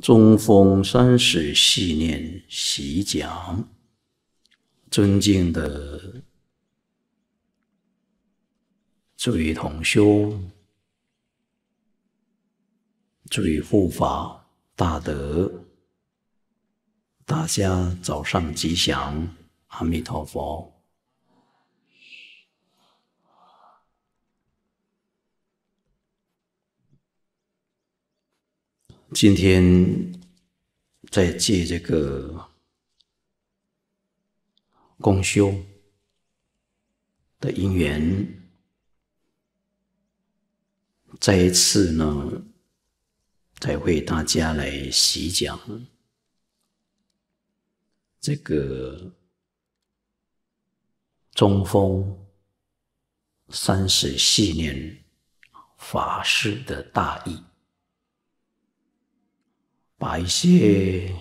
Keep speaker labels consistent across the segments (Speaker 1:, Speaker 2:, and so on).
Speaker 1: 中峰三世系念习讲，尊敬的诸位同修、诸位护法大德，大家早上吉祥，阿弥陀佛。今天在借这个公休的因缘，再一次呢，再为大家来细讲这个中风三十四年法师的大义。把一些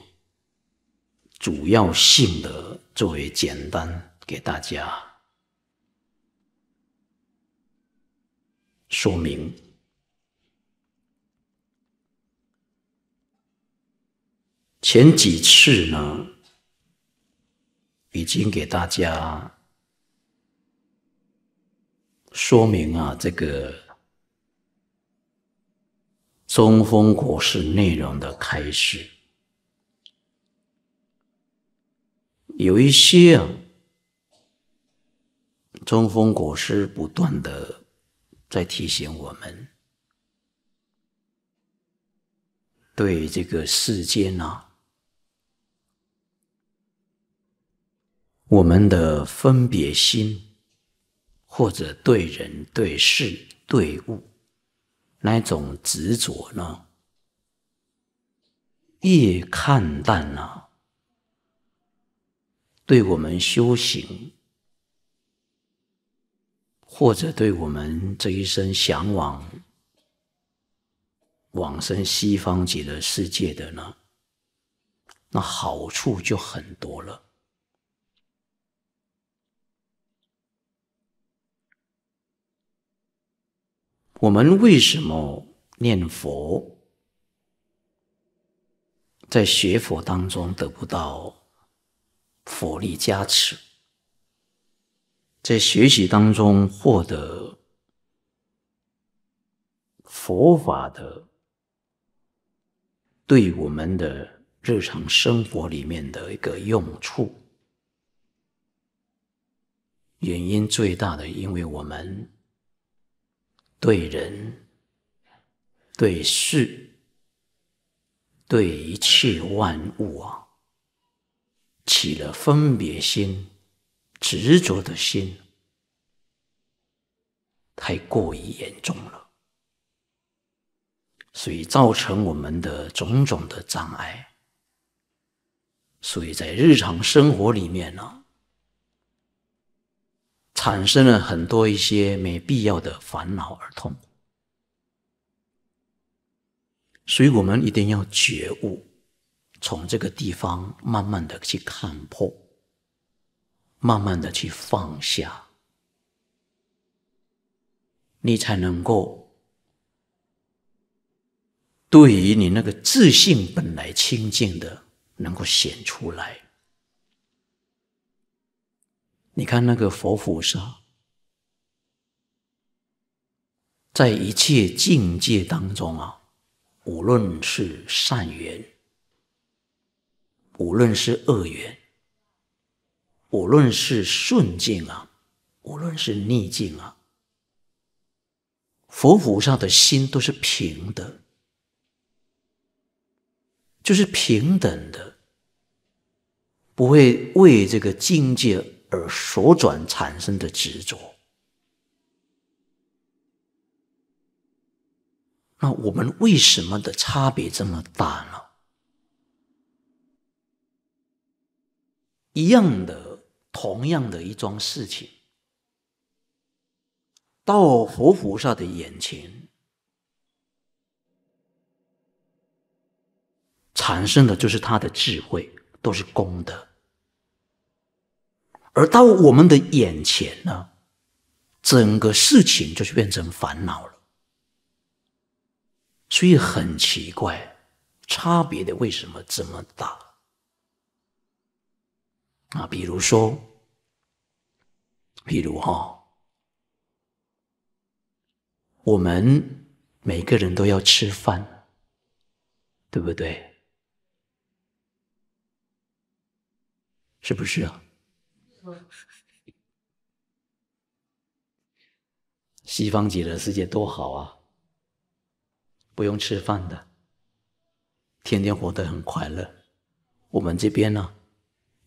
Speaker 1: 主要性的作为简单给大家说明。前几次呢，已经给大家说明啊，这个。中风果实内容的开始，有一些中风果实不断的在提醒我们，对这个世间啊，我们的分别心，或者对人、对事、对物。那种执着呢，越看淡了，对我们修行，或者对我们这一生向往往生西方极乐世界的呢，那好处就很多了。我们为什么念佛，在学佛当中得不到佛力加持，在学习当中获得佛法的对我们的日常生活里面的一个用处？原因最大的，因为我们。对人、对事、对一切万物啊，起了分别心、执着的心，太过于严重了，所以造成我们的种种的障碍。所以在日常生活里面呢。产生了很多一些没必要的烦恼而痛苦，所以我们一定要觉悟，从这个地方慢慢的去看破，慢慢的去放下，你才能够对于你那个自信本来清净的能够显出来。你看那个佛菩萨，在一切境界当中啊，无论是善缘，无论是恶缘，无论是顺境啊，无论是逆境啊，佛菩萨的心都是平的，就是平等的，不会为这个境界。而所转产生的执着，那我们为什么的差别这么大呢？一样的，同样的一桩事情，到佛菩萨的眼前，产生的就是他的智慧，都是功德。而到我们的眼前呢，整个事情就是变成烦恼了。所以很奇怪，差别的为什么这么大？啊，比如说，比如哈，我们每个人都要吃饭，对不对？是不是啊？西方极乐世界多好啊！不用吃饭的，天天活得很快乐。我们这边呢，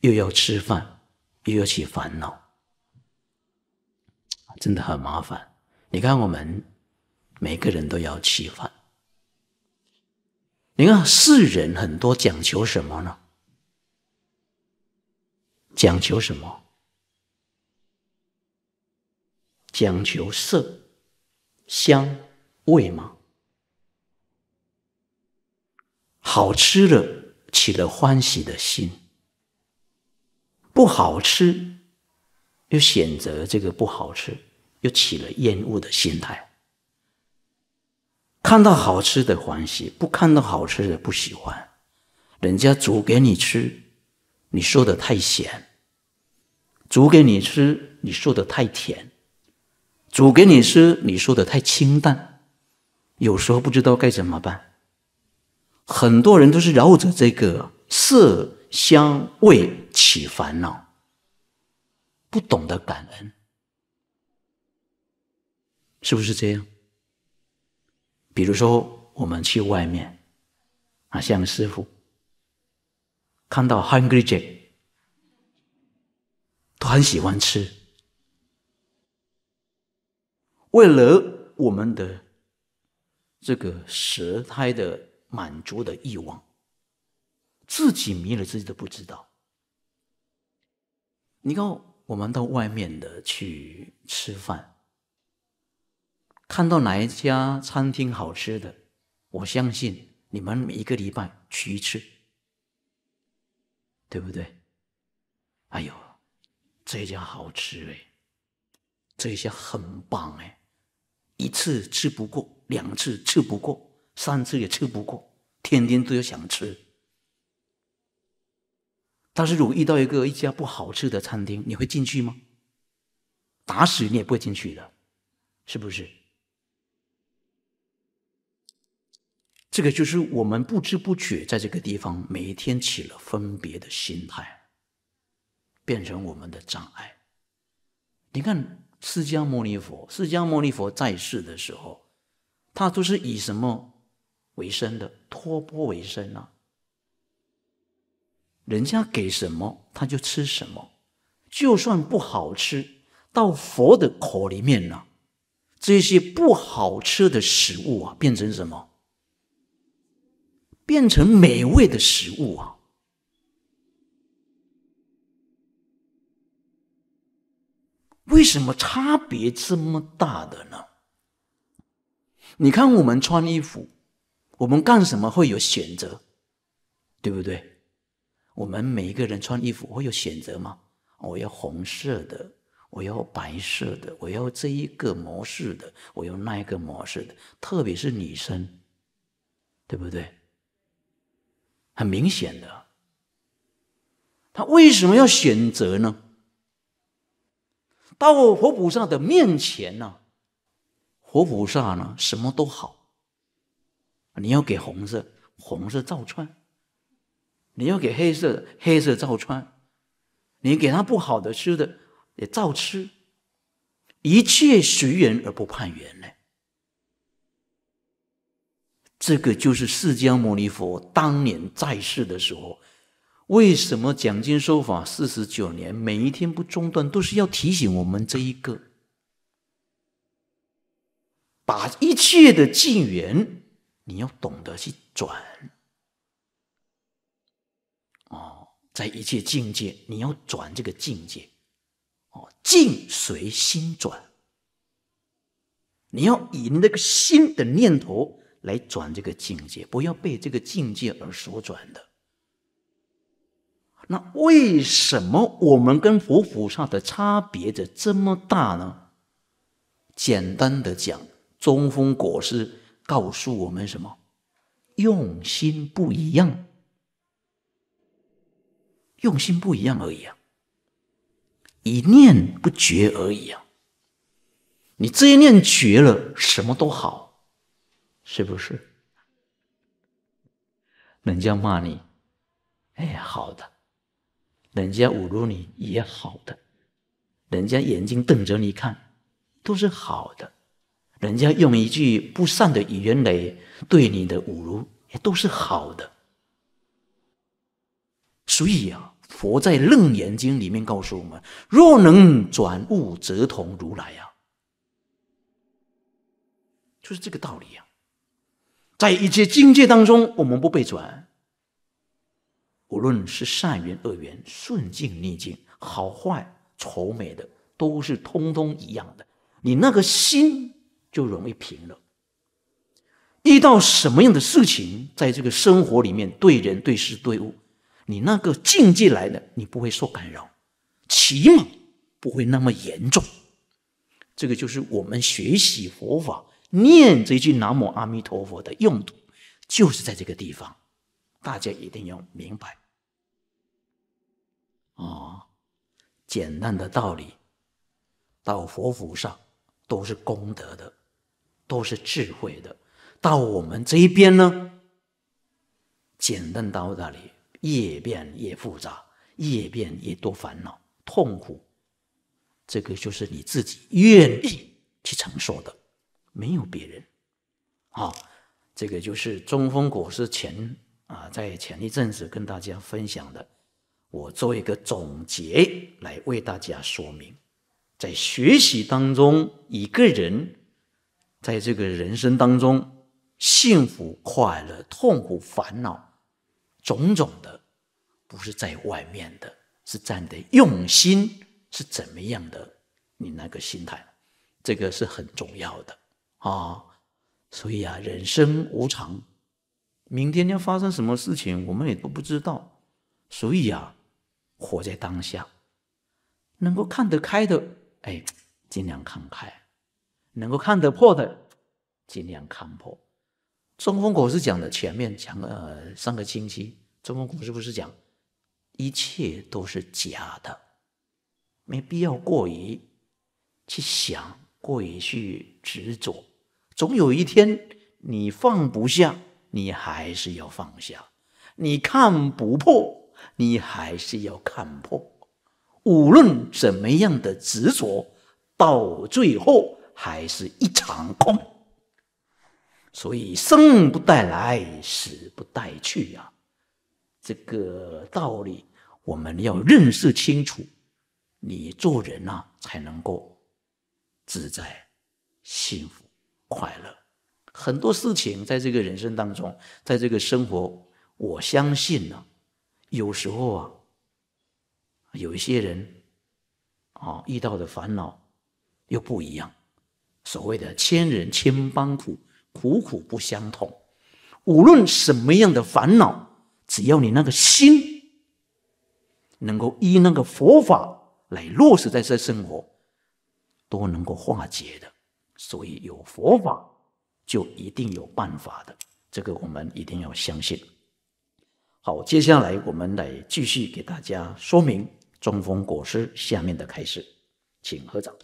Speaker 1: 又要吃饭，又要起烦恼，真的很麻烦。你看，我们每个人都要吃饭。你看，世人很多讲求什么呢？讲求什么？讲究色、香、味吗？好吃的起了欢喜的心，不好吃又选择这个不好吃，又起了厌恶的心态。看到好吃的欢喜，不看到好吃的不喜欢。人家煮给你吃，你说的太咸；煮给你吃，你说的太甜。煮给你吃，你说的太清淡，有时候不知道该怎么办。很多人都是绕着这个色香味起烦恼，不懂得感恩，是不是这样？比如说，我们去外面啊，像师傅，看到 h n g r y jack，都很喜欢吃。为了我们的这个舌苔的满足的欲望，自己迷了自己都不知道。你看，我们到外面的去吃饭，看到哪一家餐厅好吃的，我相信你们一个礼拜去一次，对不对？哎呦，这家好吃哎，这家很棒哎。一次吃不过，两次吃不过，三次也吃不过，天天都要想吃。但是如果遇到一个一家不好吃的餐厅，你会进去吗？打死你也不会进去的，是不是？这个就是我们不知不觉在这个地方每一天起了分别的心态，变成我们的障碍。你看。释迦牟尼佛，释迦牟尼佛在世的时候，他都是以什么为生的？托钵为生啊！人家给什么他就吃什么，就算不好吃到佛的口里面呢，这些不好吃的食物啊，变成什么？变成美味的食物啊！为什么差别这么大的呢？你看，我们穿衣服，我们干什么会有选择，对不对？我们每一个人穿衣服会有选择吗？我要红色的，我要白色的，我要这一个模式的，我要那一个模式的。特别是女生，对不对？很明显的，他为什么要选择呢？到活菩萨的面前呢，活菩萨呢什么都好。你要给红色，红色照穿；你要给黑色，黑色照穿。你给他不好的吃的也照吃，一切随缘而不判缘呢。这个就是释迦牟尼佛当年在世的时候。为什么讲经说法四十九年，每一天不中断，都是要提醒我们这一个：把一切的境缘，你要懂得去转。哦，在一切境界，你要转这个境界。哦，境随心转，你要以那个心的念头来转这个境界，不要被这个境界而所转的。那为什么我们跟佛菩萨的差别的这么大呢？简单的讲，中风果实告诉我们什么？用心不一样，用心不一样而已啊。一念不绝而已啊。你这一念绝了，什么都好，是不是？人家骂你，哎，好的。人家侮辱你也好的，人家眼睛瞪着你看，都是好的；人家用一句不善的语言来对你的侮辱，也都是好的。所以啊，佛在《楞严经》里面告诉我们：若能转物，则同如来啊，就是这个道理啊。在一切境界当中，我们不被转。无论是善缘、恶缘、顺境、逆境、好坏、愁美的，都是通通一样的。你那个心就容易平了。遇到什么样的事情，在这个生活里面，对人、对事、对物，你那个境界来的，你不会受干扰，起码不会那么严重。这个就是我们学习佛法、念这句“南无阿弥陀佛”的用途，就是在这个地方，大家一定要明白。啊，简单的道理，到佛府上都是功德的，都是智慧的；到我们这一边呢，简单道理越变越复杂，越变越多烦恼痛苦。这个就是你自己愿意去承受的，没有别人。啊。这个就是中峰果实前啊，在前一阵子跟大家分享的。我做一个总结来为大家说明，在学习当中，一个人在这个人生当中，幸福快乐、痛苦烦恼，种种的，不是在外面的，是占的用心是怎么样的，你那个心态，这个是很重要的啊。所以啊，人生无常，明天要发生什么事情，我们也都不知道。所以啊。活在当下，能够看得开的，哎，尽量看开；能够看得破的，尽量看破。中风古是讲的，前面讲呃三个星期，中风古是不是讲一切都是假的，没必要过于去想，过于去执着。总有一天你放不下，你还是要放下；你看不破。你还是要看破，无论怎么样的执着，到最后还是一场空。所以生不带来，死不带去呀。这个道理我们要认识清楚，你做人呐才能够自在、幸福、快乐。很多事情在这个人生当中，在这个生活，我相信呢。有时候啊，有一些人啊遇到的烦恼又不一样。所谓的千人千般苦，苦苦不相同。无论什么样的烦恼，只要你那个心能够依那个佛法来落实在这生活，都能够化解的。所以有佛法，就一定有办法的。这个我们一定要相信。好，接下来我们来继续给大家说明中风果实下面的开始，请合掌。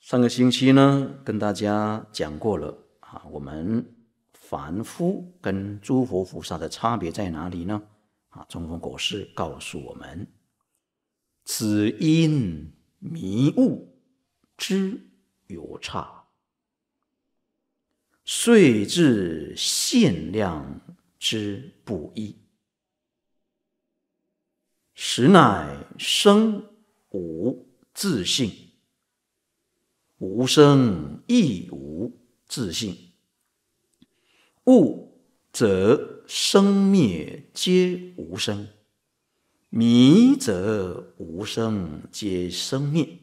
Speaker 1: 上个星期呢，跟大家讲过了啊，我们凡夫跟诸佛菩萨的差别在哪里呢？啊，中风果实告诉我们：此因迷悟之。有差，遂至限量之不一。实乃生无自性，无生亦无自性。物则生灭皆无生，迷则无生皆生灭。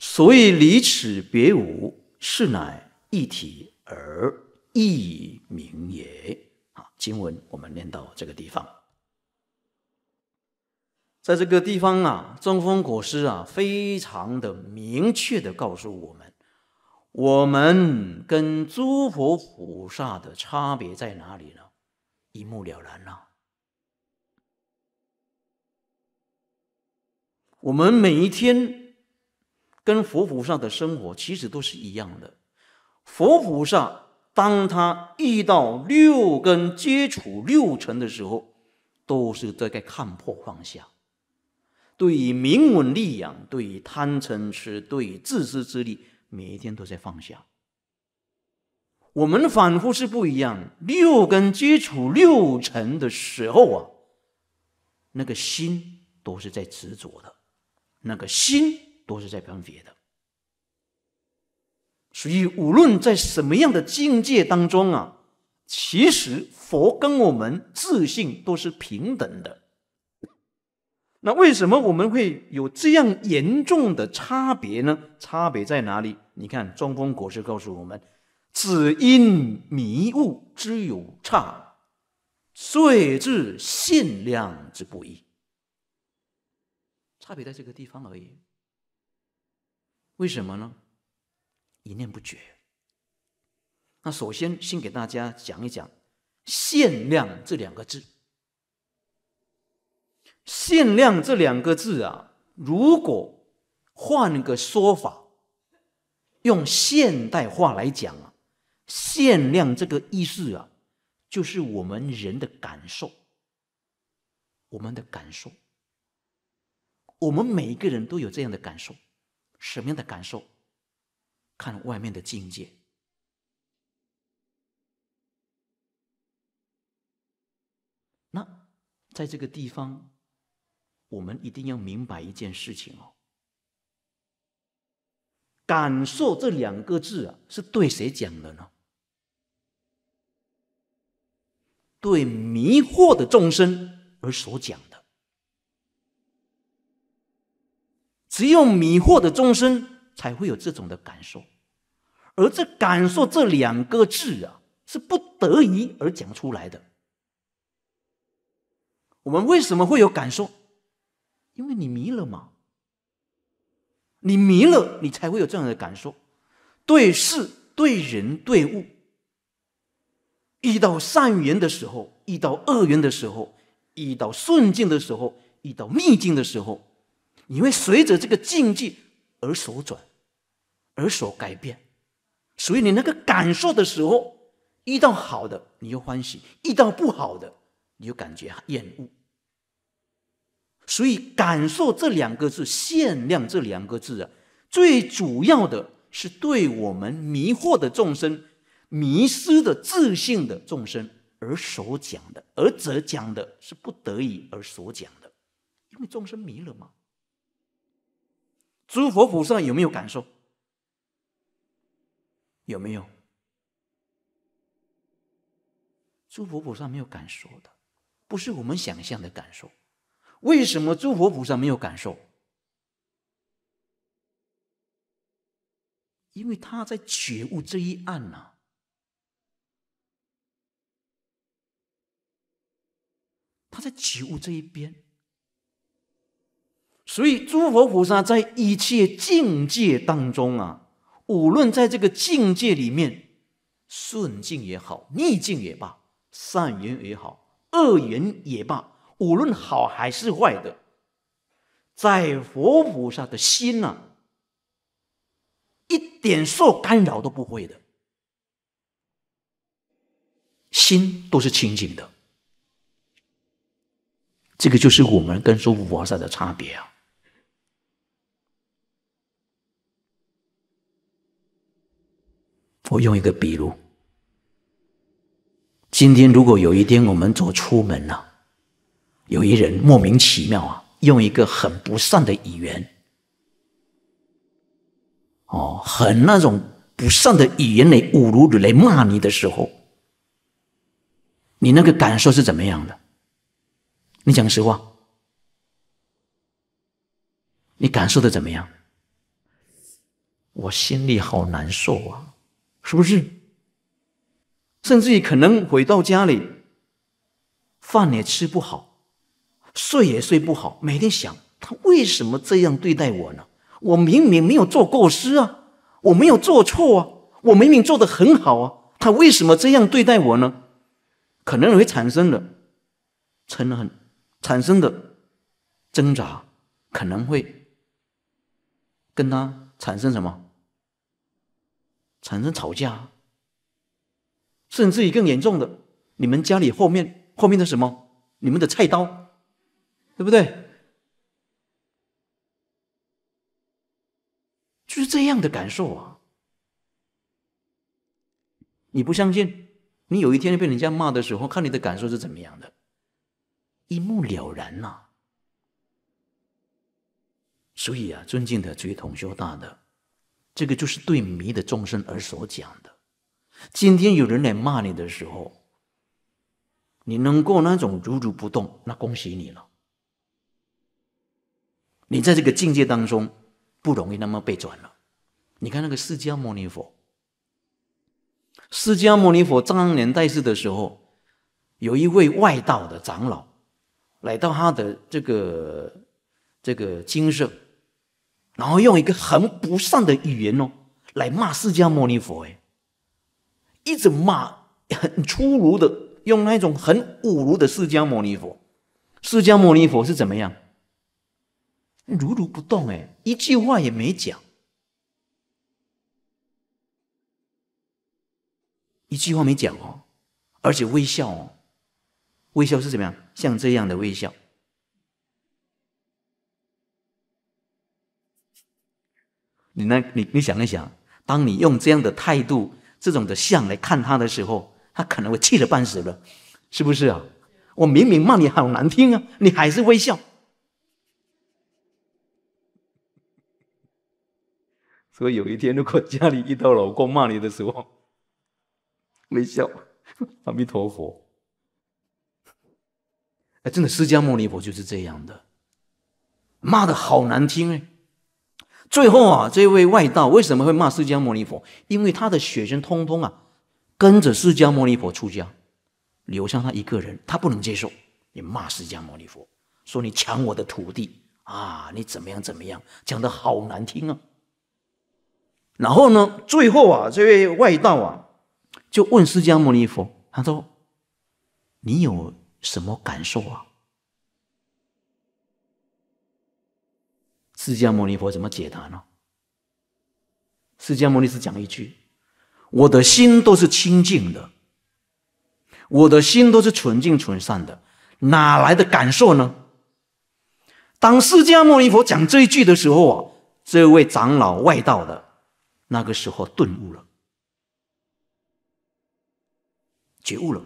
Speaker 1: 所以离此别无，是乃一体而异名也。啊，经文我们念到这个地方，在这个地方啊，中风果师啊，非常的明确的告诉我们，我们跟诸佛菩萨的差别在哪里呢？一目了然了。我们每一天。跟佛菩萨的生活其实都是一样的。佛菩萨当他遇到六根接触六尘的时候，都是在该看破放下。对于名闻利养，对于贪嗔痴，对于自私自利，每一天都在放下。我们反复是不一样。六根接触六尘的时候啊，那个心都是在执着的，那个心。都是在分别的，所以无论在什么样的境界当中啊，其实佛跟我们自信都是平等的。那为什么我们会有这样严重的差别呢？差别在哪里？你看，中风国师告诉我们：“只因迷雾之有差，遂至限量之不易。”差别在这个地方而已。为什么呢？一念不绝。那首先，先给大家讲一讲“限量”这两个字。“限量”这两个字啊，如果换个说法，用现代化来讲啊，“限量”这个意思啊，就是我们人的感受，我们的感受。我们每一个人都有这样的感受。什么样的感受？看外面的境界。那在这个地方，我们一定要明白一件事情哦。感受这两个字啊，是对谁讲的呢？对迷惑的众生而所讲。只有迷惑的众生才会有这种的感受，而这“感受”这两个字啊，是不得已而讲出来的。我们为什么会有感受？因为你迷了嘛，你迷了，你才会有这样的感受。对事、对人、对物，遇到善缘的时候，遇到恶缘的时候，遇到顺境的时候，遇到逆境的时候。你会随着这个境界而所转，而所改变，所以你那个感受的时候，遇到好的你就欢喜，遇到不好的你就感觉厌恶。所以感受这两个字，“限量这两个字啊，最主要的是对我们迷惑的众生、迷失的自信的众生而所讲的，而则讲的是不得已而所讲的，因为众生迷了嘛。诸佛菩萨有没有感受？有没有？诸佛菩萨没有感受的，不是我们想象的感受。为什么诸佛菩萨没有感受？因为他在觉悟这一岸呢，他在觉悟这一边。所以，诸佛菩萨在一切境界当中啊，无论在这个境界里面，顺境也好，逆境也罢，善缘也好，恶缘也罢，无论好还是坏的，在佛菩萨的心呢，一点受干扰都不会的，心都是清净的。这个就是我们跟诸佛菩萨的差别啊。我用一个比如，今天如果有一天我们走出门了，有一人莫名其妙啊，用一个很不善的语言，哦，很那种不善的语言来侮辱你、来骂你的时候，你那个感受是怎么样的？你讲实话，你感受的怎么样？我心里好难受啊！是不是？甚至于可能回到家里，饭也吃不好，睡也睡不好。每天想，他为什么这样对待我呢？我明明没有做过失啊，我没有做错啊，我明明做得很好啊，他为什么这样对待我呢？可能会产生的嗔恨，产生的挣扎，可能会跟他产生什么？产生吵架，甚至于更严重的，你们家里后面后面的什么，你们的菜刀，对不对？就是这样的感受啊！你不相信？你有一天被人家骂的时候，看你的感受是怎么样的，一目了然呐。所以啊，尊敬的诸位同学大德。这个就是对迷的众生而所讲的。今天有人来骂你的时候，你能够那种如如不动，那恭喜你了。你在这个境界当中不容易那么被转了。你看那个释迦牟尼佛，释迦牟尼佛当年在世的时候，有一位外道的长老来到他的这个这个精舍。然后用一个很不善的语言哦，来骂释迦牟尼佛哎，一直骂很 粗鲁的，用那种很侮辱的释迦牟尼佛。释迦牟尼佛是怎么样？如如不动哎，一句话也没讲，一句话没讲哦，而且微笑哦，微笑是怎么样？像这样的微笑。你那，你你想一想，当你用这样的态度、这种的相来看他的时候，他可能会气得半死了，是不是啊？我明明骂你好难听啊，你还是微笑。所以有一天，如果家里遇到老公骂你的时候，微笑，阿弥陀佛。哎，真的，释迦牟尼佛就是这样的，骂的好难听哎。最后啊，这位外道为什么会骂释迦牟尼佛？因为他的学生通通啊，跟着释迦牟尼佛出家，留下他一个人，他不能接受。你骂释迦牟尼佛，说你抢我的徒弟啊，你怎么样怎么样，讲的好难听啊。然后呢，最后啊，这位外道啊，就问释迦牟尼佛，他说：“你有什么感受啊？”释迦牟尼佛怎么解答呢？释迦牟尼是讲一句：“我的心都是清净的，我的心都是纯净、纯善的，哪来的感受呢？”当释迦牟尼佛讲这一句的时候啊，这位长老外道的那个时候顿悟了，觉悟了。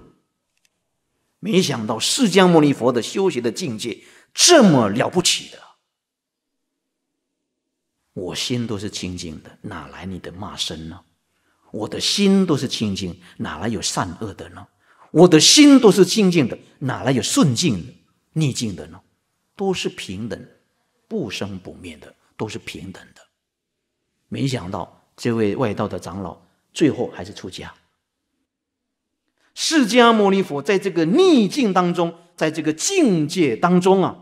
Speaker 1: 没想到释迦牟尼佛的修学的境界这么了不起的。我心都是清净的，哪来你的骂声呢？我的心都是清净，哪来有善恶的呢？我的心都是清净的，哪来有顺境、逆境的呢？都是平等，不生不灭的，都是平等的。没想到这位外道的长老最后还是出家。释迦牟尼佛在这个逆境当中，在这个境界当中啊，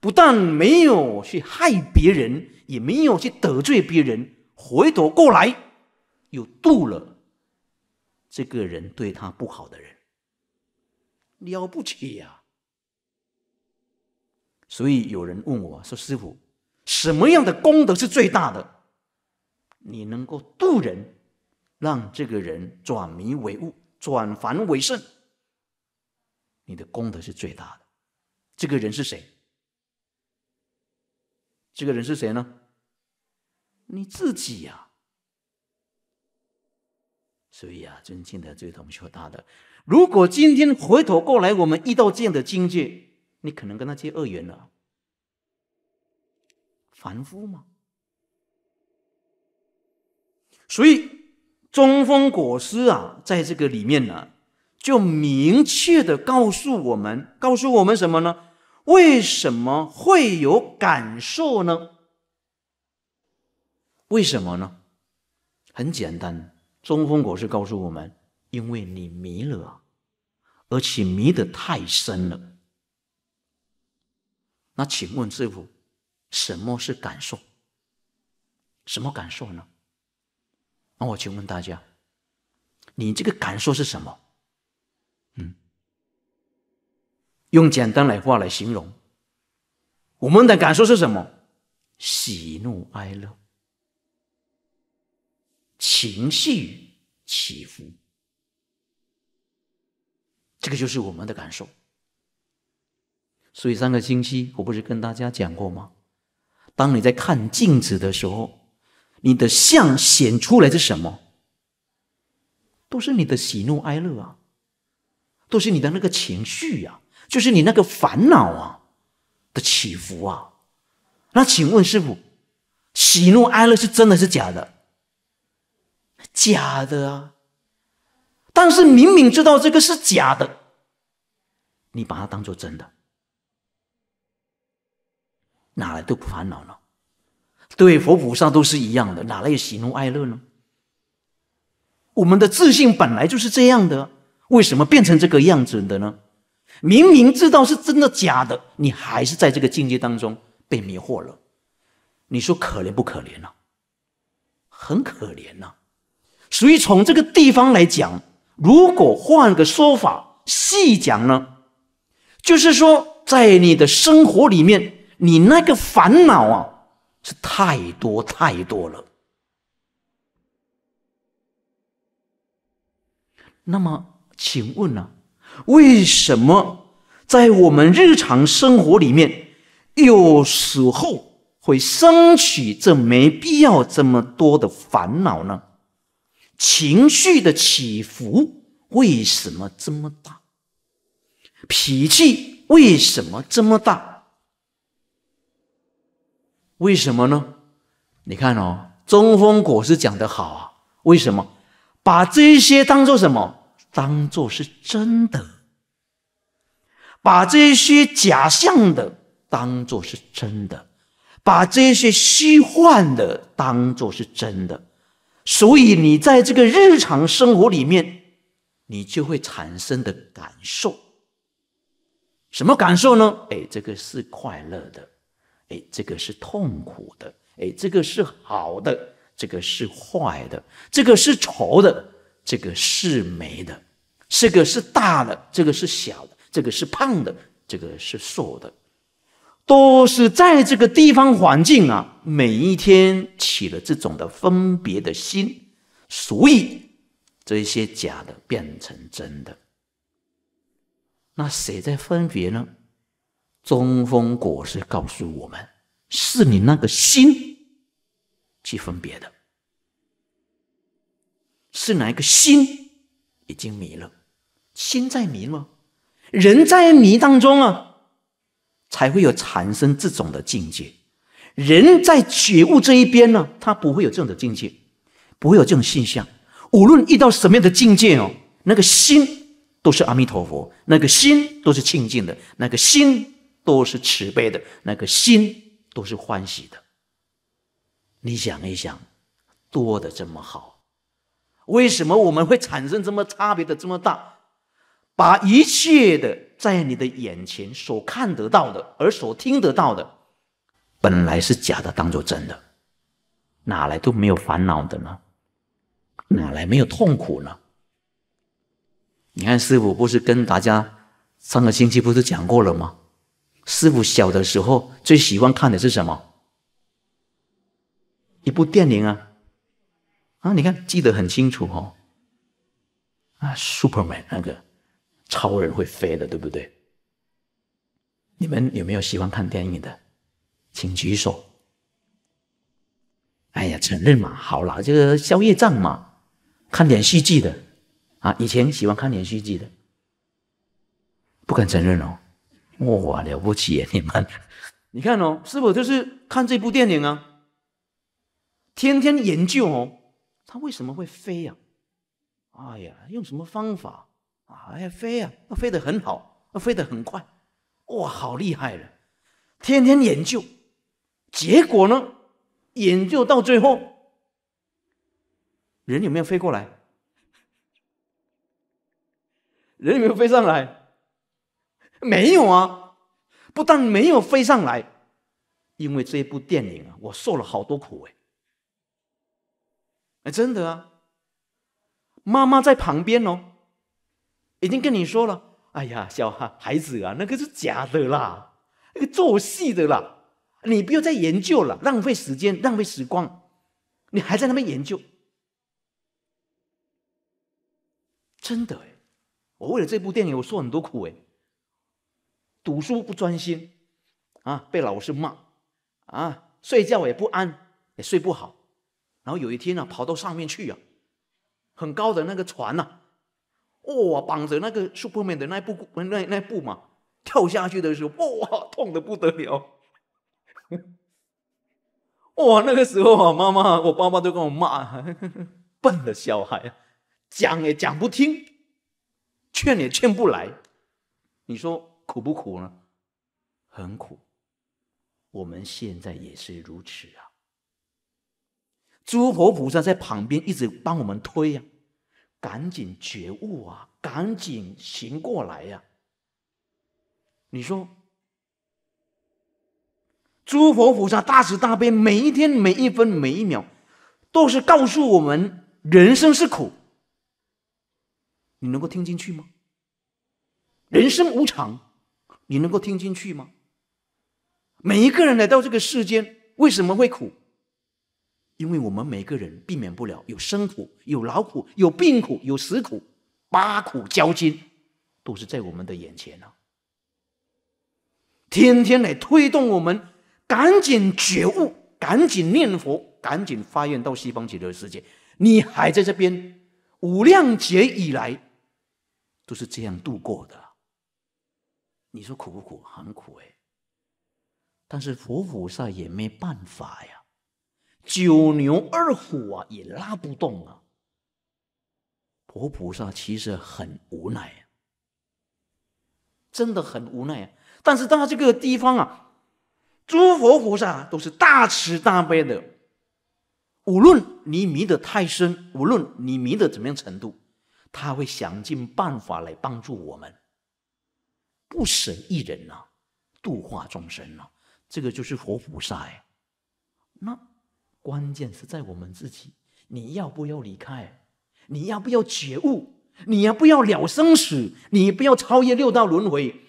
Speaker 1: 不但没有去害别人。也没有去得罪别人，回头过来又渡了这个人对他不好的人，了不起呀！所以有人问我说：“师傅，什么样的功德是最大的？你能够渡人，让这个人转迷为悟，转凡为圣，你的功德是最大的。这个人是谁？这个人是谁呢？”你自己呀，所以呀，尊敬的位同学大的，如果今天回头过来，我们遇到这样的境界，你可能跟他结恶缘了，凡夫吗？所以中风果师啊，在这个里面呢，就明确的告诉我们，告诉我们什么呢？为什么会有感受呢？为什么呢？很简单，中峰果是告诉我们：，因为你迷了，而且迷得太深了。那请问师傅，什么是感受？什么感受呢？那我请问大家，你这个感受是什么？嗯，用简单来话来形容，我们的感受是什么？喜怒哀乐。情绪起伏，这个就是我们的感受。所以三个星期，我不是跟大家讲过吗？当你在看镜子的时候，你的相显出来是什么？都是你的喜怒哀乐啊，都是你的那个情绪呀，就是你那个烦恼啊的起伏啊。那请问师傅，喜怒哀乐是真的是假的？假的啊！但是明明知道这个是假的，你把它当做真的，哪来都不烦恼呢？对佛菩萨都是一样的，哪来喜怒哀乐呢？我们的自信本来就是这样的，为什么变成这个样子的呢？明明知道是真的假的，你还是在这个境界当中被迷惑了，你说可怜不可怜呢？很可怜呢。所以，从这个地方来讲，如果换个说法细讲呢，就是说，在你的生活里面，你那个烦恼啊，是太多太多了。那么，请问呢，为什么在我们日常生活里面，有时候会生起这没必要这么多的烦恼呢？情绪的起伏为什么这么大？脾气为什么这么大？为什么呢？你看哦，中风果实讲的好啊。为什么？把这些当做什么？当做是真的？把这些假象的当做是真的？把这些虚幻的当做是真的？所以你在这个日常生活里面，你就会产生的感受，什么感受呢？哎，这个是快乐的，哎，这个是痛苦的，哎，这个是好的，这个是坏的，这个是愁的，这个是没的，这个是大的，这个是小的，这个是胖的，这个是瘦的。都是在这个地方环境啊，每一天起了这种的分别的心，所以这些假的变成真的。那谁在分别呢？中风果实告诉我们，是你那个心去分别的，是哪一个心已经迷了？心在迷吗？人在迷当中啊。才会有产生这种的境界，人在觉悟这一边呢，他不会有这种的境界，不会有这种现象。无论遇到什么样的境界哦，那个心都是阿弥陀佛，那个心都是清净的，那个心都是慈悲的，那个心都是欢喜的。你想一想，多的这么好，为什么我们会产生这么差别的这么大？把一切的。在你的眼前所看得到的，而所听得到的，本来是假的，当做真的，哪来都没有烦恼的呢？哪来没有痛苦呢？你看，师傅不是跟大家上个星期不是讲过了吗？师傅小的时候最喜欢看的是什么？一部电影啊！啊，你看记得很清楚哦。啊，Superman 那个。超人会飞的，对不对？你们有没有喜欢看电影的？请举手。哎呀，承认嘛！好啦，这个宵夜战嘛，看连续剧的啊，以前喜欢看连续剧的，不敢承认哦。哇，了不起啊，你们！你看哦，师傅就是看这部电影啊，天天研究哦，他为什么会飞啊？哎呀，用什么方法？啊，哎呀，飞呀，飞得很好，飞得很快，哇，好厉害了！天天研究，结果呢？研究到最后，人有没有飞过来？人有没有飞上来？没有啊！不但没有飞上来，因为这部电影啊，我受了好多苦哎，哎，真的啊，妈妈在旁边哦。已经跟你说了，哎呀，小孩孩子啊，那个是假的啦，那个做戏的啦，你不要再研究了，浪费时间，浪费时光，你还在那边研究，真的哎，我为了这部电影，我受很多苦哎，读书不专心啊，被老师骂啊，睡觉也不安，也睡不好，然后有一天呢，跑到上面去啊，很高的那个船呐。哇，绑着那个 Superman 的那部那那部嘛，跳下去的时候，哇，痛的不得了！哇，那个时候啊，妈妈、我爸爸都跟我骂，笨的小孩，讲也讲不听，劝也劝不来，你说苦不苦呢？很苦。我们现在也是如此啊。诸佛菩萨在旁边一直帮我们推呀。赶紧觉悟啊！赶紧醒过来呀！你说，诸佛菩萨大慈大悲，每一天每一分每一秒，都是告诉我们：人生是苦。你能够听进去吗？人生无常，你能够听进去吗？每一个人来到这个世间，为什么会苦？因为我们每个人避免不了有生苦、有老苦、有病苦、有死苦，八苦交煎，都是在我们的眼前啊！天天来推动我们，赶紧觉悟，赶紧念佛，赶紧发愿到西方极乐世界。你还在这边无量劫以来，都是这样度过的。你说苦不苦？很苦哎！但是佛菩萨也没办法呀。九牛二虎啊，也拉不动啊！佛菩萨其实很无奈，真的很无奈。啊。但是到这个地方啊，诸佛菩萨都是大慈大悲的，无论你迷得太深，无论你迷的怎么样程度，他会想尽办法来帮助我们，不舍一人呐，度化众生呐。这个就是佛菩萨。那。关键是在我们自己，你要不要离开？你要不要觉悟？你要不要了生死？你不要超越六道轮回？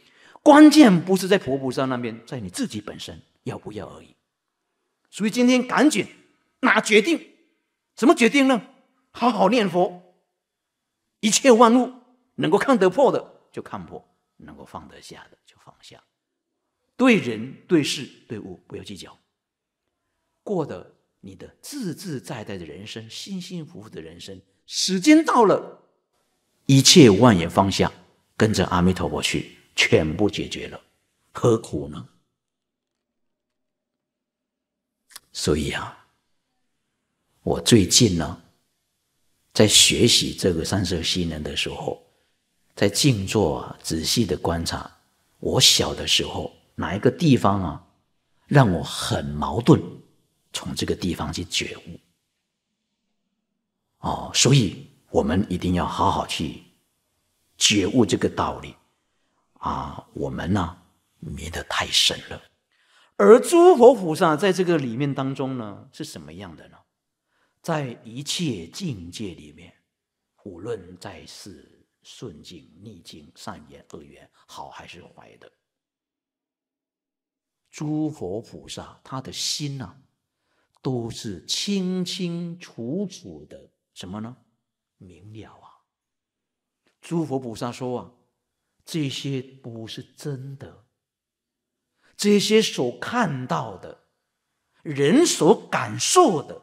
Speaker 1: 关键不是在佛菩萨那边，在你自己本身要不要而已。所以今天赶紧拿决定，怎么决定呢？好好念佛，一切万物能够看得破的就看破，能够放得下的就放下，对人对事对物不要计较，过得。你的自自在在的人生，幸幸福福的人生，时间到了，一切万缘放下，跟着阿弥陀佛去，全部解决了，何苦呢？所以啊，我最近呢，在学习这个三色心能的时候，在静坐啊，仔细的观察，我小的时候哪一个地方啊，让我很矛盾。从这个地方去觉悟哦，所以我们一定要好好去觉悟这个道理啊！我们呢迷得太深了。而诸佛菩萨在这个里面当中呢，是什么样的呢？在一切境界里面，无论在世顺境、逆境、善缘、恶缘，好还是坏的，诸佛菩萨他的心呢？都是清清楚楚的，什么呢？明了啊！诸佛菩萨说啊，这些不是真的，这些所看到的、人所感受的，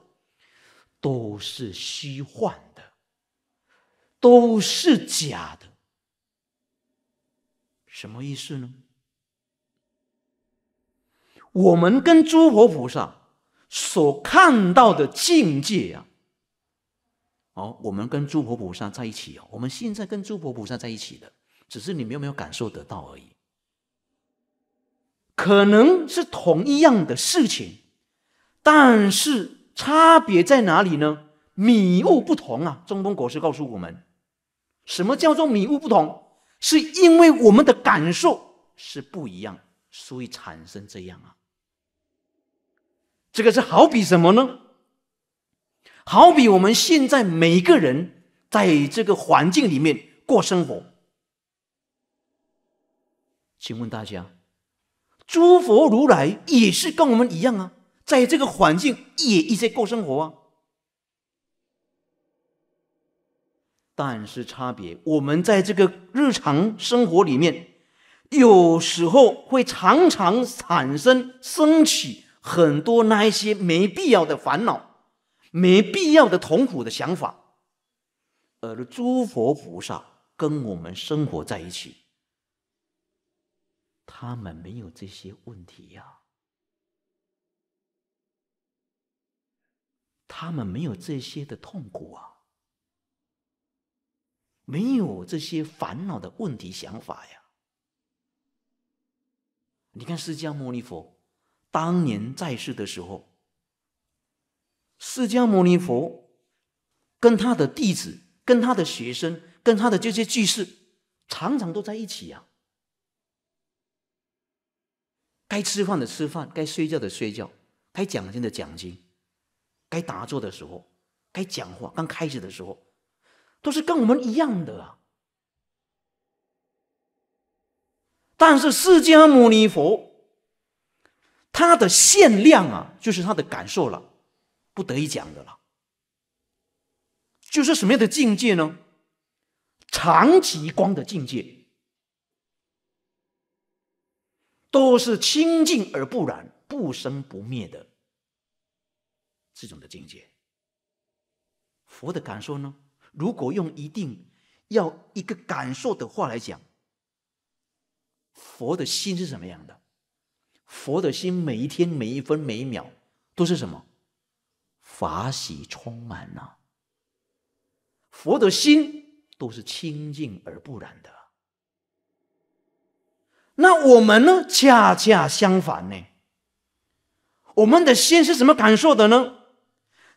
Speaker 1: 都是虚幻的，都是假的。什么意思呢？我们跟诸佛菩萨。所看到的境界呀，哦，我们跟诸佛菩萨在一起哦，我们现在跟诸佛菩萨在一起的，只是你们有没有感受得到而已。可能是同一样的事情，但是差别在哪里呢？迷雾不同啊。中东国师告诉我们，什么叫做迷雾不同？是因为我们的感受是不一样，所以产生这样啊。这个是好比什么呢？好比我们现在每个人在这个环境里面过生活，请问大家，诸佛如来也是跟我们一样啊，在这个环境也一直过生活啊。但是差别，我们在这个日常生活里面，有时候会常常产生升起。很多那一些没必要的烦恼、没必要的痛苦的想法，呃，诸佛菩萨跟我们生活在一起，他们没有这些问题呀，他们没有这些的痛苦啊，没有这些烦恼的问题想法呀。你看释迦牟尼佛。当年在世的时候，释迦牟尼佛跟他的弟子、跟他的学生、跟他的这些居士，常常都在一起呀。该吃饭的吃饭，该睡觉的睡觉，该讲经的讲经，该打坐的时候，该讲话。刚开始的时候，都是跟我们一样的啊。但是释迦牟尼佛。它的限量啊，就是它的感受了，不得已讲的了。就是什么样的境界呢？长极光的境界，都是清净而不染、不生不灭的这种的境界。佛的感受呢？如果用一定要一个感受的话来讲，佛的心是什么样的？佛的心每一天每一分每一秒都是什么？法喜充满呐。佛的心都是清净而不染的。那我们呢？恰恰相反呢。我们的心是什么感受的呢？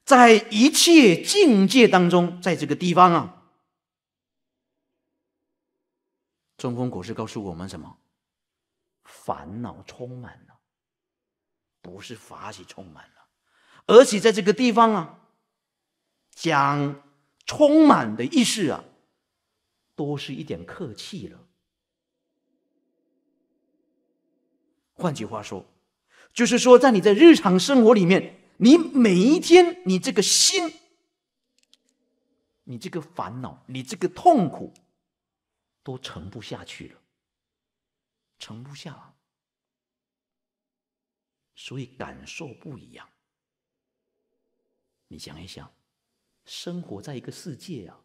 Speaker 1: 在一切境界当中，在这个地方啊，中空国师告诉我们什么？烦恼充满了，不是法喜充满了，而且在这个地方啊，讲充满的意思啊，多是一点客气了。换句话说，就是说，在你在日常生活里面，你每一天，你这个心，你这个烦恼，你这个痛苦，都沉不下去了。盛不下，所以感受不一样。你想一想，生活在一个世界啊，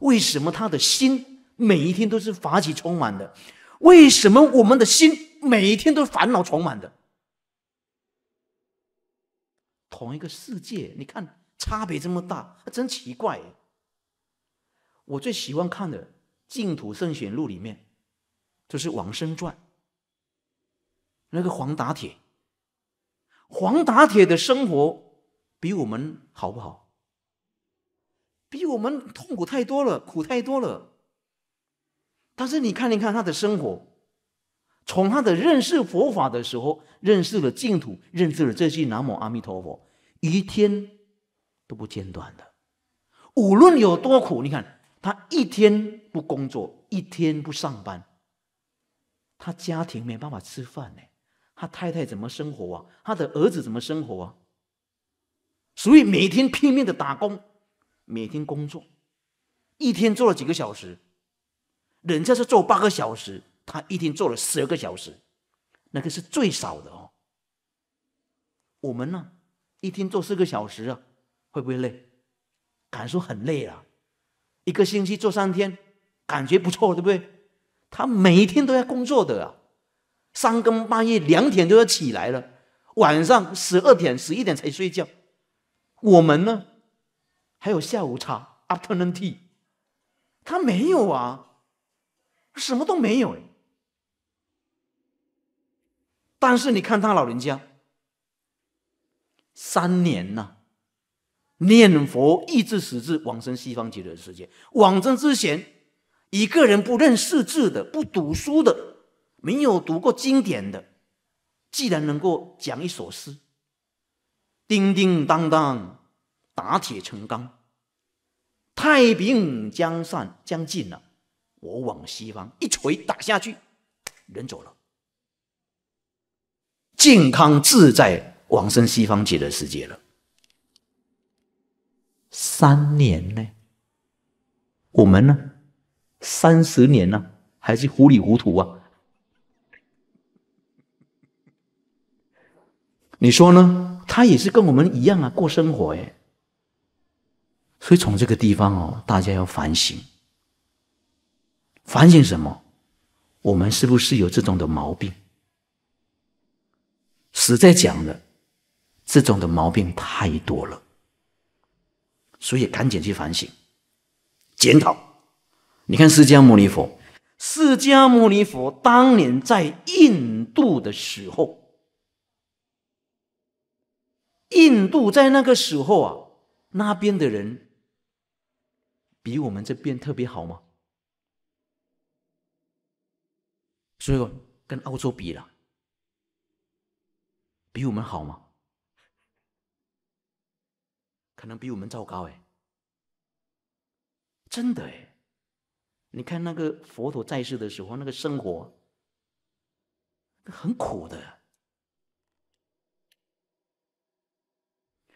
Speaker 1: 为什么他的心每一天都是法喜充满的？为什么我们的心每一天都是烦恼充满的？同一个世界，你看差别这么大，真奇怪。我最喜欢看的《净土圣贤录》里面。就是往生传，那个黄打铁，黄打铁的生活比我们好不好？比我们痛苦太多了，苦太多了。但是你看一看他的生活，从他的认识佛法的时候，认识了净土，认识了这句南无阿弥陀佛，一天都不间断的，无论有多苦，你看他一天不工作，一天不上班。他家庭没办法吃饭呢，他太太怎么生活啊？他的儿子怎么生活啊？所以每天拼命的打工，每天工作，一天做了几个小时？人家是做八个小时，他一天做了十二个小时，那个是最少的哦。我们呢，一天做四个小时啊，会不会累？敢说很累啊，一个星期做三天，感觉不错，对不对？他每天都要工作的啊，三更半夜两点都要起来了，晚上十二点十一点才睡觉。我们呢，还有下午茶 （afternoon tea），他没有啊，什么都没有哎。但是你看他老人家，三年呐，念佛、一志、持至往生西方极乐世界，往生之前。一个人不认识字的、不读书的、没有读过经典的，既然能够讲一首诗，“叮叮当当打铁成钢”，太平将散将近了，我往西方一锤打下去，人走了，健康自在往生西方极乐世界了。三年呢，我们呢？三十年了，还是糊里糊涂啊？你说呢？他也是跟我们一样啊，过生活哎。所以从这个地方哦，大家要反省，反省什么？我们是不是有这种的毛病？实在讲的，这种的毛病太多了，所以赶紧去反省、检讨。你看释迦牟尼佛，释迦牟尼佛当年在印度的时候，印度在那个时候啊，那边的人比我们这边特别好吗？所以说跟澳洲比了，比我们好吗？可能比我们糟糕哎，真的哎。你看那个佛陀在世的时候，那个生活很苦的。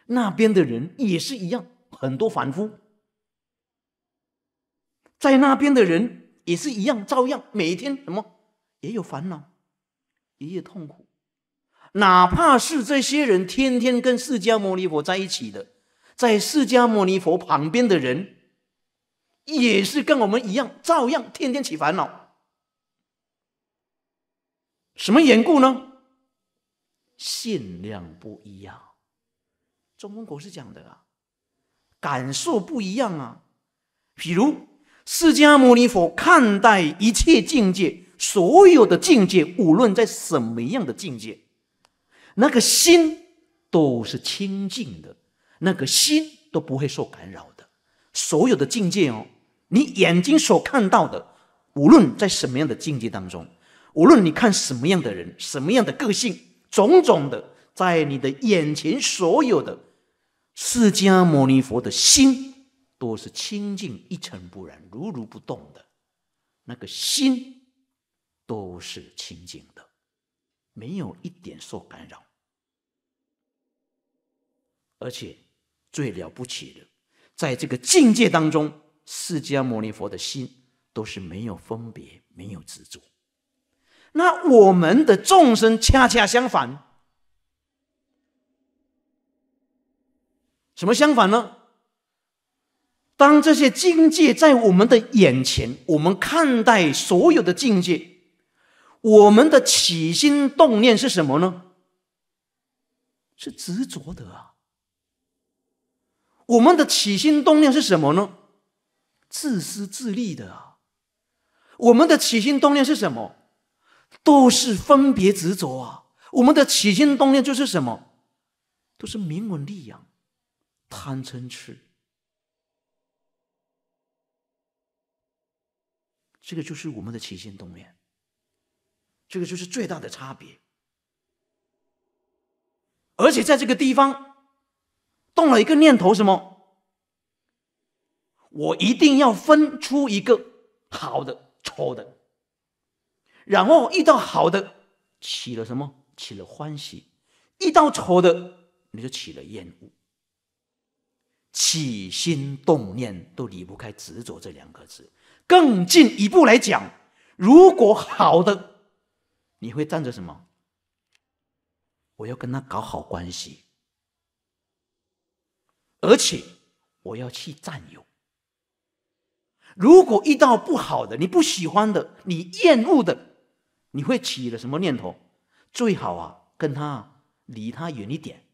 Speaker 1: 那边的人也是一样，很多凡夫在那边的人也是一样，照样每天什么也有烦恼，也有痛苦。哪怕是这些人天天跟释迦牟尼佛在一起的，在释迦牟尼佛旁边的人。也是跟我们一样，照样天天起烦恼。什么缘故呢？信量不一样。中国是讲的啊，感受不一样啊。比如释迦牟尼佛看待一切境界，所有的境界，无论在什么样的境界，那个心都是清净的，那个心都不会受干扰。所有的境界哦，你眼睛所看到的，无论在什么样的境界当中，无论你看什么样的人、什么样的个性，种种的在你的眼前，所有的释迦牟尼佛的心都是清净、一尘不染、如如不动的，那个心都是清净的，没有一点受干扰，而且最了不起的。在这个境界当中，释迦牟尼佛的心都是没有分别、没有执着。那我们的众生恰恰相反，什么相反呢？当这些境界在我们的眼前，我们看待所有的境界，我们的起心动念是什么呢？是执着的啊。我们的起心动念是什么呢？自私自利的啊！我们的起心动念是什么？都是分别执着啊！我们的起心动念就是什么？都是名闻利养、贪嗔痴。这个就是我们的起心动念，这个就是最大的差别。而且在这个地方。动了一个念头，什么？我一定要分出一个好的、丑的，然后遇到好的起了什么？起了欢喜；遇到丑的，你就起了厌恶。起心动念都离不开执着这两个字。更进一步来讲，如果好的，你会站着什么？我要跟他搞好关系。而且我要去占有。如果遇到不好的、你不喜欢的、你厌恶的，你会起了什么念头？最好啊，跟他离他远一点，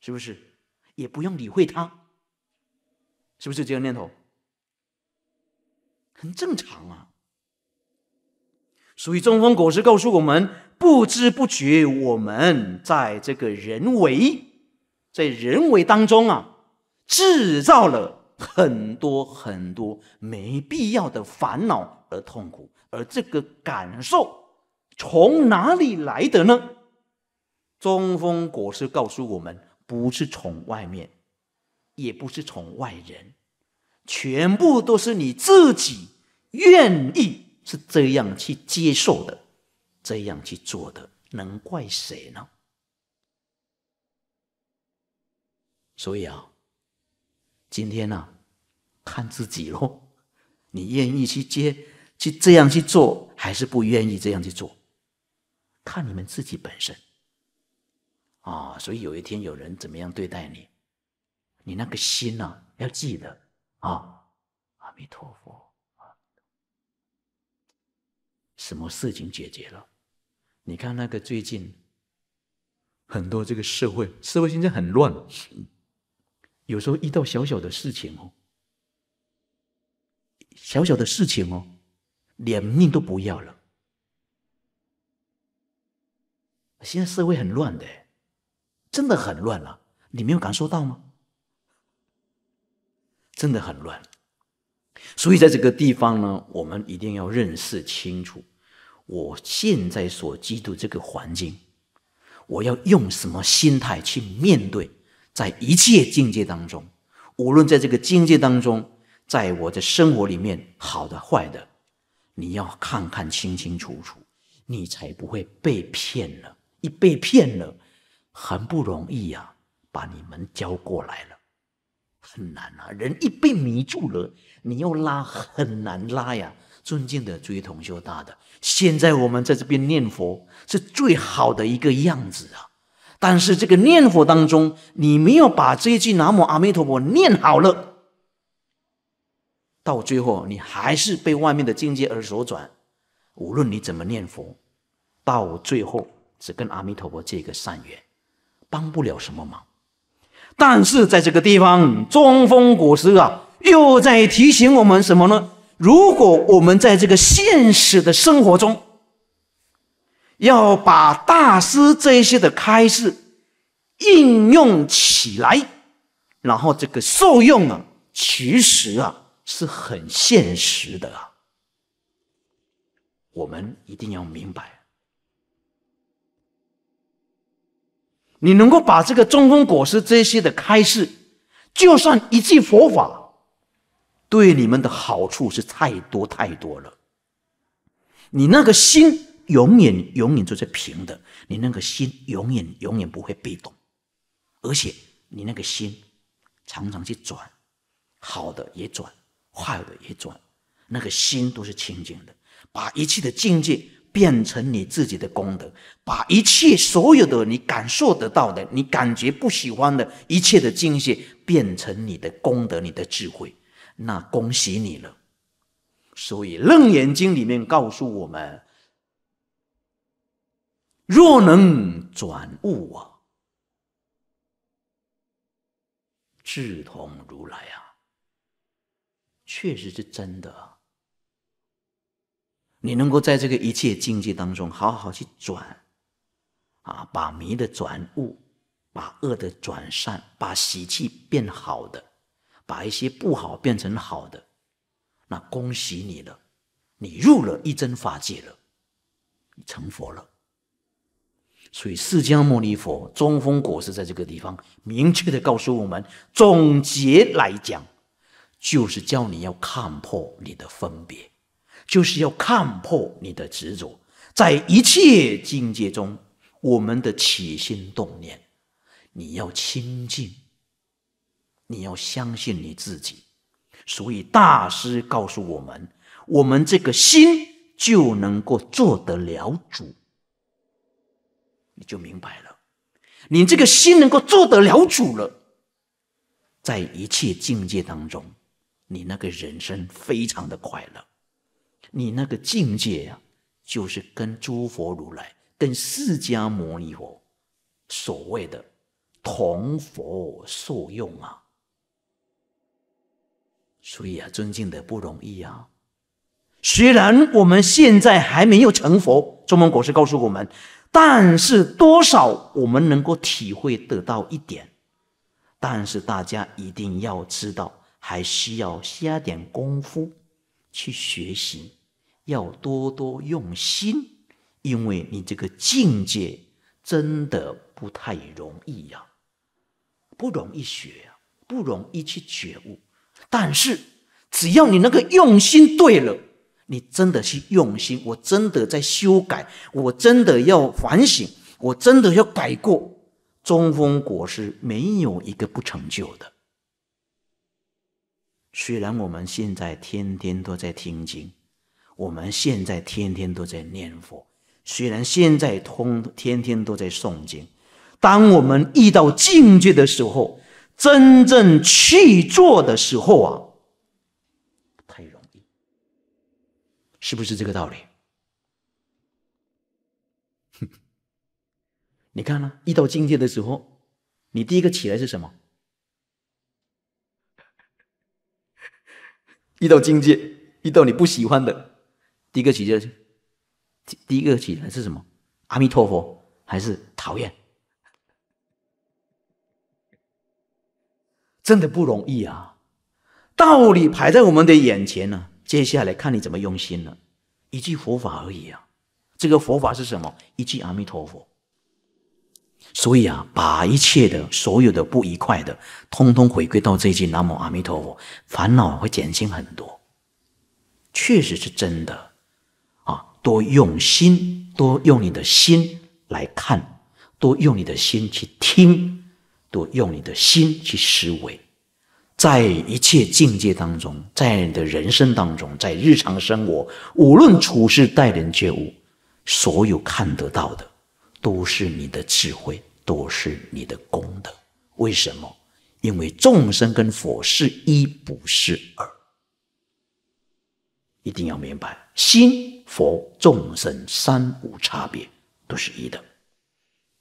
Speaker 1: 是不是？也不用理会他，是不是？这个念头很正常啊。所以中风果实告诉我们，不知不觉我们在这个人为。在人为当中啊，制造了很多很多没必要的烦恼和痛苦，而这个感受从哪里来的呢？中风果实告诉我们，不是从外面，也不是从外人，全部都是你自己愿意是这样去接受的，这样去做的，能怪谁呢？所以啊，今天呢，看自己咯，你愿意去接去这样去做，还是不愿意这样去做，看你们自己本身。啊，所以有一天有人怎么样对待你，你那个心呢，要记得啊，阿弥陀佛，什么事情解决了？你看那个最近很多这个社会，社会现在很乱。有时候遇到小小的事情哦，小小的事情哦，连命都不要了。现在社会很乱的，真的很乱了，你没有感受到吗？真的很乱。所以在这个地方呢，我们一定要认识清楚，我现在所基督这个环境，我要用什么心态去面对。在一切境界当中，无论在这个境界当中，在我的生活里面，好的坏的，你要看看清清楚楚，你才不会被骗了。一被骗了，很不容易呀，把你们教过来了，很难啊。人一被迷住了，你要拉很难拉呀。尊敬的诸位同修大的，现在我们在这边念佛是最好的一个样子啊。但是这个念佛当中，你没有把这一句“南无阿弥陀佛”念好了，到最后你还是被外面的境界而所转。无论你怎么念佛，到最后只跟阿弥陀佛借个善缘，帮不了什么忙。但是在这个地方，中风果实啊，又在提醒我们什么呢？如果我们在这个现实的生活中，要把大师这些的开示应用起来，然后这个受用啊，其实啊是很现实的。啊。我们一定要明白，你能够把这个中空果实这些的开示，就算一句佛法，对你们的好处是太多太多了。你那个心。永远永远就是平的，你那个心永远永远不会被动，而且你那个心常常去转，好的也转，坏的也转，那个心都是清净的。把一切的境界变成你自己的功德，把一切所有的你感受得到的、你感觉不喜欢的一切的境界，变成你的功德、你的智慧。那恭喜你了。所以《楞严经》里面告诉我们。若能转悟啊，智同如来啊，确实是真的。你能够在这个一切境界当中好好去转，啊，把迷的转悟，把恶的转善，把喜气变好的，把一些不好变成好的，那恭喜你了，你入了一真法界了，你成佛了。所以，释迦牟尼佛中风果实在这个地方明确的告诉我们：，总结来讲，就是叫你要看破你的分别，就是要看破你的执着。在一切境界中，我们的起心动念，你要清净，你要相信你自己。所以，大师告诉我们，我们这个心就能够做得了主。你就明白了，你这个心能够做得了主了，在一切境界当中，你那个人生非常的快乐，你那个境界呀，就是跟诸佛如来、跟释迦牟尼佛所谓的同佛受用啊。所以啊，尊敬的不容易啊。虽然我们现在还没有成佛，中文国师告诉我们。但是多少我们能够体会得到一点，但是大家一定要知道，还需要下点功夫去学习，要多多用心，因为你这个境界真的不太容易呀，不容易学呀，不容易去觉悟。但是只要你那个用心对了。你真的去用心，我真的在修改，我真的要反省，我真的要改过。中风果实没有一个不成就的。虽然我们现在天天都在听经，我们现在天天都在念佛，虽然现在通天天都在诵经，当我们遇到境界的时候，真正去做的时候啊。是不是这个道理？你看呢？遇到境界的时候，你第一个起来是什么？遇到境界，遇到你不喜欢的，第一个起来是？第一个起来是什么？阿弥陀佛，还是讨厌？真的不容易啊！道理摆在我们的眼前呢。接下来看你怎么用心了，一句佛法而已啊，这个佛法是什么？一句阿弥陀佛。所以啊，把一切的所有的不愉快的，通通回归到这句南无阿弥陀佛，烦恼会减轻很多，确实是真的，啊，多用心，多用你的心来看，多用你的心去听，多用你的心去思维。在一切境界当中，在你的人生当中，在日常生活，无论处事待人接物，所有看得到的，都是你的智慧，都是你的功德。为什么？因为众生跟佛是一，不是二。一定要明白，心、佛、众生三无差别，都是一的。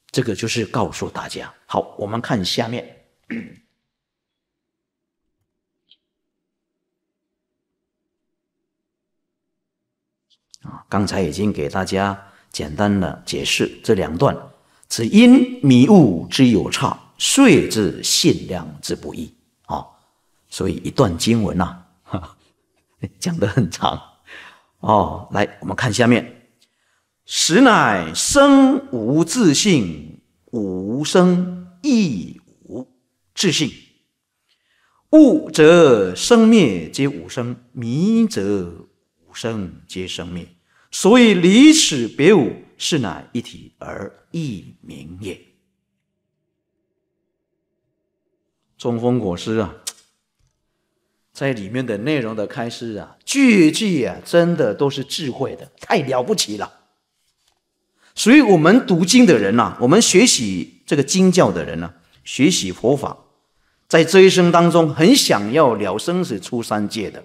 Speaker 1: 这个就是告诉大家。好，我们看下面。啊，刚才已经给大家简单的解释这两段，此因迷雾之有差，遂至信量之不易啊。所以一段经文呐，讲得很长哦。来，我们看下面，实乃生无自性，无生亦无自性。物则生灭皆无生，迷则。生皆生灭，所以离此别无，是乃一体而异名也。中风果师啊，在里面的内容的开示啊，句句啊，真的都是智慧的，太了不起了。所以我们读经的人呐，我们学习这个经教的人呢，学习佛法，在这一生当中，很想要了生死、出三界的。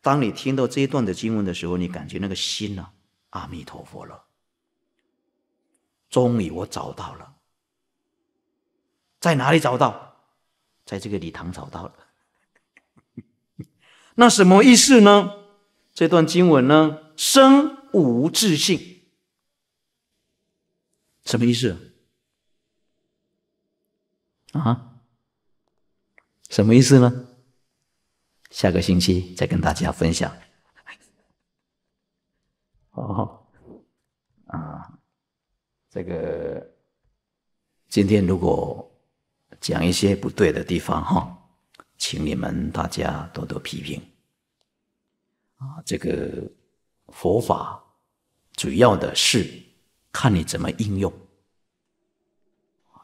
Speaker 1: 当你听到这一段的经文的时候，你感觉那个心呢？阿弥陀佛了，终于我找到了，在哪里找到？在这个礼堂找到了。那什么意思呢？这段经文呢？生无自性，什么意思？啊？什么意思呢？下个星期再跟大家分享。哦，啊，这个今天如果讲一些不对的地方哈，请你们大家多多批评。啊，这个佛法主要的是看你怎么应用，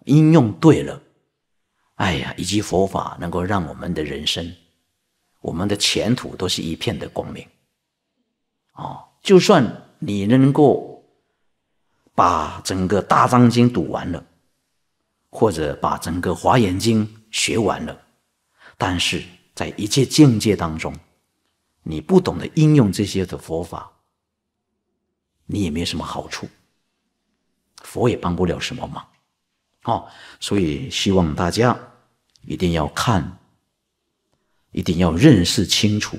Speaker 1: 应用对了，哎呀，以及佛法能够让我们的人生。我们的前途都是一片的光明，啊！就算你能够把整个《大藏经》读完了，或者把整个《华严经》学完了，但是在一切境界当中，你不懂得应用这些的佛法，你也没什么好处，佛也帮不了什么忙，啊！所以希望大家一定要看。一定要认识清楚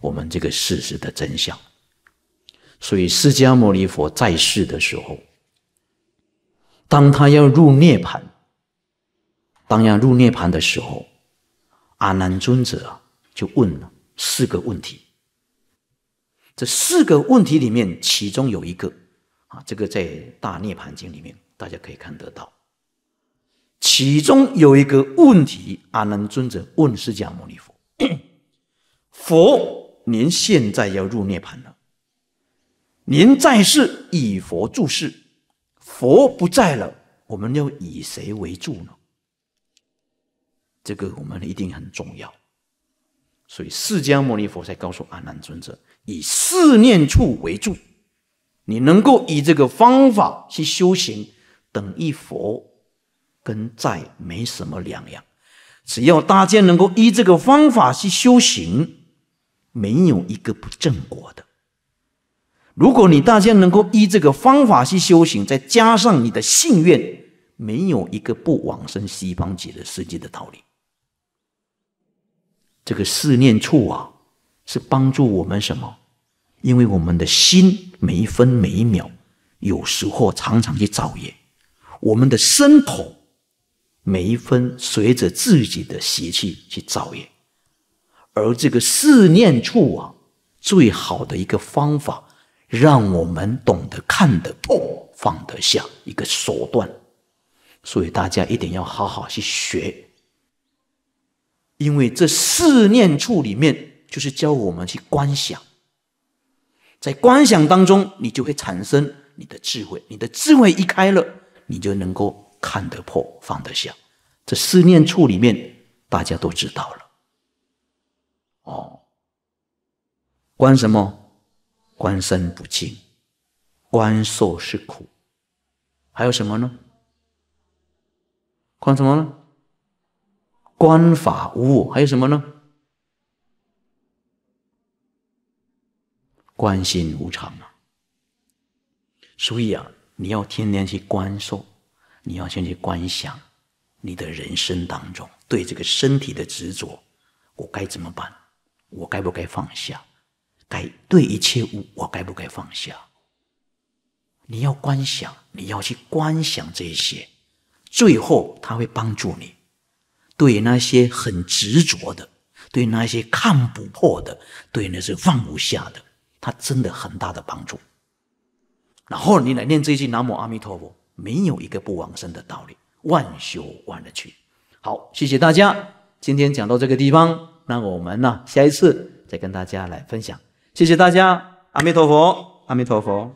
Speaker 1: 我们这个事实的真相。所以，释迦牟尼佛在世的时候，当他要入涅盘，当要入涅盘的时候，阿难尊者就问了四个问题。这四个问题里面，其中有一个啊，这个在《大涅盘经》里面，大家可以看得到。其中有一个问题，阿难尊者问释迦牟尼佛。佛，您现在要入涅盘了。您在世以佛助世，佛不在了，我们要以谁为助呢？这个我们一定很重要。所以，释迦牟尼佛才告诉阿难尊者，以四念处为助。你能够以这个方法去修行，等于佛跟在没什么两样。只要大家能够依这个方法去修行，没有一个不正果的。如果你大家能够依这个方法去修行，再加上你的信愿，没有一个不往生西方极乐世界的道理。这个四念处啊，是帮助我们什么？因为我们的心每一分每一秒，有时候常常去造业，我们的身口。每一分随着自己的习气去造业，而这个四念处啊，最好的一个方法，让我们懂得看得破、放得下，一个手段。所以大家一定要好好去学，因为这四念处里面就是教我们去观想，在观想当中，你就会产生你的智慧，你的智慧一开了，你就能够。看得破，放得下。这思念处里面，大家都知道了。哦，观什么？观身不净，观受是苦，还有什么呢？观什么呢？观法无我，还有什么呢？观心无常啊。所以啊，你要天天去观受。你要先去观想，你的人生当中对这个身体的执着，我该怎么办？我该不该放下？该对一切物，我该不该放下？你要观想，你要去观想这些，最后他会帮助你。对那些很执着的，对那些看不破的，对那些放不下的，他真的很大的帮助。然后你来念这一句南无阿弥陀佛。没有一个不往生的道理，万修万的去。好，谢谢大家，今天讲到这个地方，那我们呢，下一次再跟大家来分享。谢谢大家，阿弥陀佛，阿弥陀佛。